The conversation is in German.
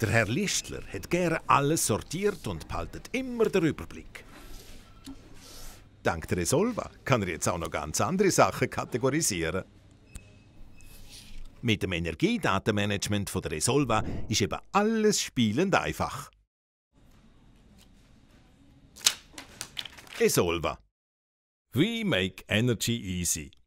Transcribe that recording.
Der Herr Listler hat gerne alles sortiert und behaltet immer den Überblick. Dank der Resolva kann er jetzt auch noch ganz andere Sachen kategorisieren. Mit dem Energiedatenmanagement von der Resolva ist eben alles spielend einfach. Resolva We make energy easy.